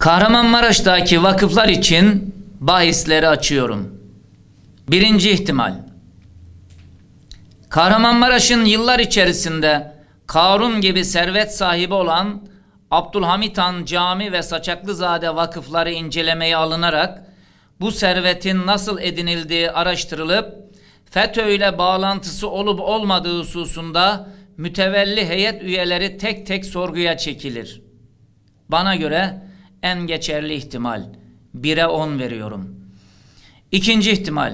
Kahramanmaraş'taki vakıflar için bahisleri açıyorum. Birinci ihtimal. Kahramanmaraş'ın yıllar içerisinde Karun gibi servet sahibi olan Abdülhamit Han Cami ve Saçaklızade vakıfları incelemeye alınarak bu servetin nasıl edinildiği araştırılıp FETÖ ile bağlantısı olup olmadığı hususunda mütevelli heyet üyeleri tek tek sorguya çekilir. Bana göre en geçerli ihtimal. 1'e on veriyorum. İkinci ihtimal.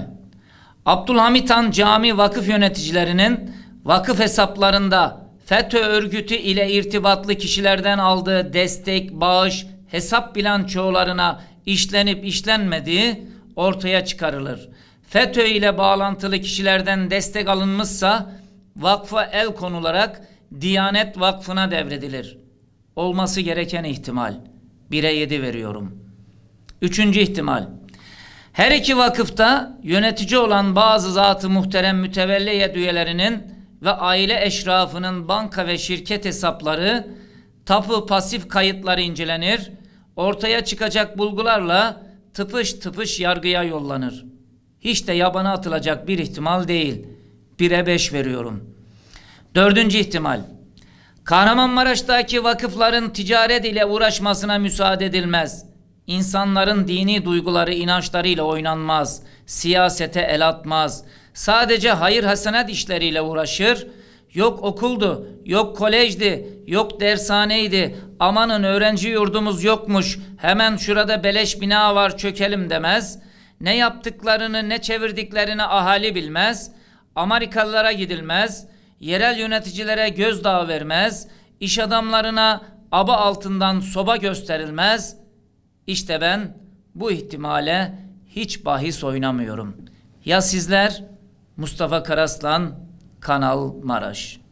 Abdülhamit Han cami vakıf yöneticilerinin vakıf hesaplarında FETÖ örgütü ile irtibatlı kişilerden aldığı destek, bağış, hesap bilançolarına işlenip işlenmediği ortaya çıkarılır. FETÖ ile bağlantılı kişilerden destek alınmışsa vakfa el konularak Diyanet Vakfı'na devredilir. Olması gereken ihtimal. 1'e 7 veriyorum. Üçüncü ihtimal. Her iki vakıfta yönetici olan bazı zatı muhterem mütevelliye üyelerinin ve aile eşrafının banka ve şirket hesapları, tapu pasif kayıtları incelenir, ortaya çıkacak bulgularla tıpış tıpış yargıya yollanır. Hiç de yabana atılacak bir ihtimal değil. Bire beş veriyorum. Dördüncü ihtimal. Kahramanmaraş'taki vakıfların ticaret ile uğraşmasına müsaade edilmez. İnsanların dini duyguları, inançlarıyla oynanmaz. Siyasete el atmaz. Sadece hayır hasenat işleriyle uğraşır. Yok okuldu, yok kolejdi, yok dershaneydi. Amanın öğrenci yurdumuz yokmuş. Hemen şurada beleş bina var çökelim demez. Ne yaptıklarını ne çevirdiklerini ahali bilmez. Amerikalılara gidilmez.'' yerel yöneticilere gözdağı vermez, iş adamlarına aba altından soba gösterilmez. İşte ben bu ihtimale hiç bahis oynamıyorum. Ya sizler? Mustafa Karaslan, Kanal Maraş.